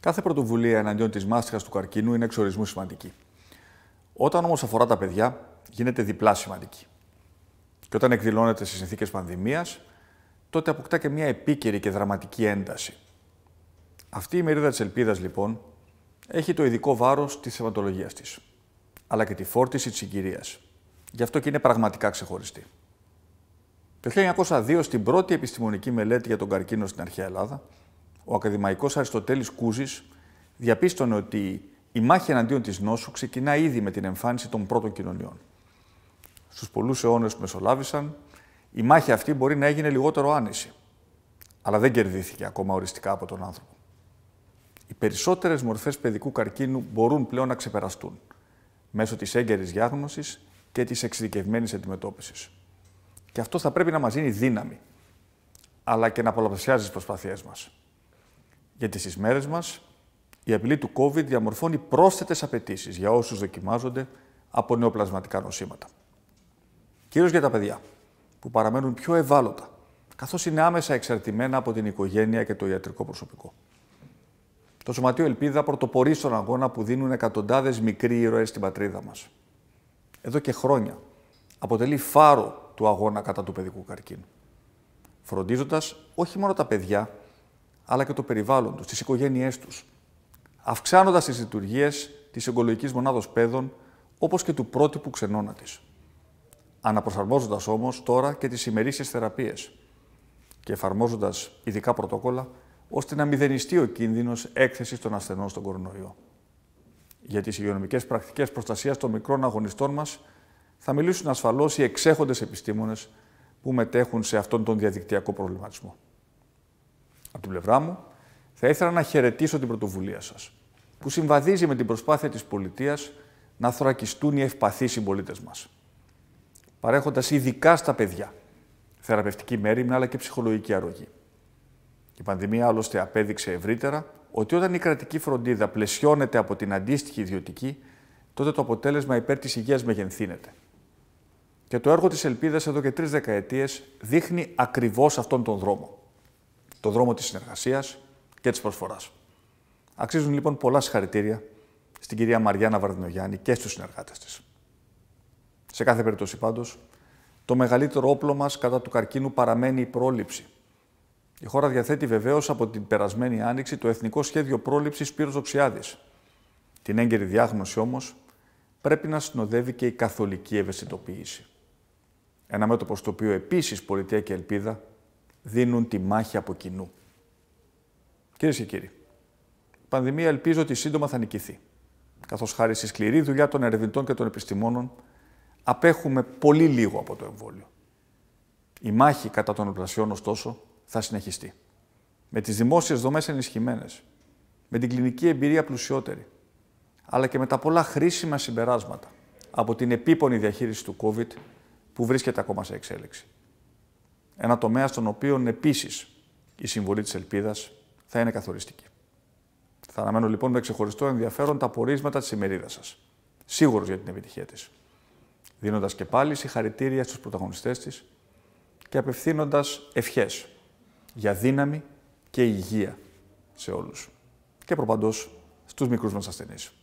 Κάθε πρωτοβουλία εναντίον της μάστιγα του καρκίνου είναι εξορισμού σημαντική. Όταν όμως αφορά τα παιδιά, γίνεται διπλά σημαντική. Και όταν εκδηλώνεται σε συνθήκες πανδημίας, τότε αποκτά και μια επίκαιρη και δραματική ένταση. Αυτή η μερίδα της ελπίδας, λοιπόν, έχει το ειδικό βάρος της θεματολογία της, αλλά και τη φόρτιση της συγκυρίας. Γι' αυτό και είναι πραγματικά ξεχωριστή. Το 1902, στην πρώτη επιστημονική μελέτη για τον καρκίνο στην αρχαία Ελλάδα, ο ακαδημαϊκός Αριστοτέλης Κούζης διαπίστωνε ότι η μάχη εναντίον της νόσου ξεκινά ήδη με την εμφάνιση των πρώτων κοινωνιών. Στους πολλούς αιώνες που μεσολάβησαν, η μάχη αυτή μπορεί να έγινε λιγότερο άνεση, αλλά δεν κερδίθηκε ακόμα οριστικά από τον άνθρωπο. Οι περισσότερες μορφές παιδικού καρκίνου μπορούν πλέον να ξεπεραστούν μέσω της έγκαιρης διάγνωσης και της εξειδικευμένης αντιμετώπισης Και αυτό θα πρέπει να μας δίνει δύναμη, αλλά και να πολλαπλασιάζει τις προσπάθειές μας. Γιατί στις μέρες μας η απειλή του COVID διαμορφώνει πρόσθετες απαιτήσεις για όσους δοκιμάζονται από νεοπλασματικά νοσήματα. Κυρίως για τα παιδιά, που παραμένουν πιο ευάλωτα, καθώς είναι άμεσα εξαρτημένα από την οικογένεια και το ιατρικό προσωπικό. Το Σωματείο Ελπίδα πρωτοπορεί στον αγώνα που δίνουν εκατοντάδες μικροί ήρωες στην πατρίδα μας. Εδώ και χρόνια αποτελεί φάρο του αγώνα κατά του παιδικού καρκίνου. Φροντίζοντας όχι μόνο τα παιδιά, αλλά και το περιβάλλον τους, τις οικογένειές τους. Αυξάνοντας τις λειτουργίες της εγκολογικής μονάδος παιδών, όπως και του πρότυπου ξενώνα της. Αναπροσαρμόζοντας όμως τώρα και τις ημερήσιες θεραπείες και εφαρμόζοντας ειδικά πρωτόκολλα ώστε να μηδενιστεί ο κίνδυνος έκθεσης των ασθενών στον κορονοϊό. Για τις υγειονομικές πρακτικές προστασίας των μικρών αγωνιστών μας θα μιλήσουν ασφαλώς οι εξέχοντες επιστήμονες που μετέχουν σε αυτόν τον διαδικτυακό προβληματισμό από την πλευρά μου, θα ήθελα να χαιρετήσω την πρωτοβουλία σας που συμβαδίζει με την προσπάθεια της πολιτείας να θωρακιστούν οι ευπαθείς συμπολίτες μας, παρέχοντας ειδικά στα παιδιά θεραπευτική μέρημνα αλλά και ψυχολογική αρρωγή. Η πανδημία άλλωστε απέδειξε ευρύτερα ότι όταν η κρατική φροντίδα πλαισιώνεται από την αντίστοιχη ιδιωτική, τότε το αποτέλεσμα υπέρ της υγείας μεγενθύνεται. Και το έργο της Ελπίδας εδώ και τρεις δεκαετίες δείχνει ακριβώς αυτόν τον δρόμο το δρόμο της συνεργασίας και της προσφοράς. Αξίζουν λοιπόν πολλά συγχαρητήρια στην κυρία Μαριάννα Βαρδινογιάννη και στους συνεργάτες της. Σε κάθε περίπτωση πάντως, το μεγαλύτερο όπλο μας κατά του καρκίνου παραμένει η πρόληψη. Η χώρα διαθέτει βεβαίως από την περασμένη άνοιξη το Εθνικό Σχέδιο Πρόληψης Πύρος Δοξιάδης. Την έγκαιρη διάγνωση όμως πρέπει να συνοδεύει και η καθολική ευαισθητοποίηση. Ένα μέτωπο στο οποίο επίσης Πολιτεία και Ελπίδα δίνουν τη μάχη από κοινού. Κυρίες και κύριοι, η πανδημία ελπίζω ότι σύντομα θα νικηθεί. Καθώς χάρη στη σκληρή δουλειά των ερευνητών και των επιστημόνων, απέχουμε πολύ λίγο από το εμβόλιο. Η μάχη κατά των οπλασιών, ωστόσο, θα συνεχιστεί. Με τις δημόσιες δομές ενισχυμένες, με την κλινική εμπειρία πλουσιότερη, αλλά και με τα πολλά χρήσιμα συμπεράσματα από την επίπονη διαχείριση του COVID που βρίσκεται ακόμα σε εξέλιξη. Ένα τομέα στον οποίο επίσης η συμβολή της ελπίδας θα είναι καθοριστική. Θα αναμένω λοιπόν με ξεχωριστό ενδιαφέρον τα πορίσματα της ημερίδας σας. Σίγουρος για την επιτυχία της. Δίνοντας και πάλι συγχαρητήρια στους πρωταγωνιστές της και απευθύνοντας ευχές για δύναμη και υγεία σε όλους. Και προπαντός στους μικρούς μας ασθενείς.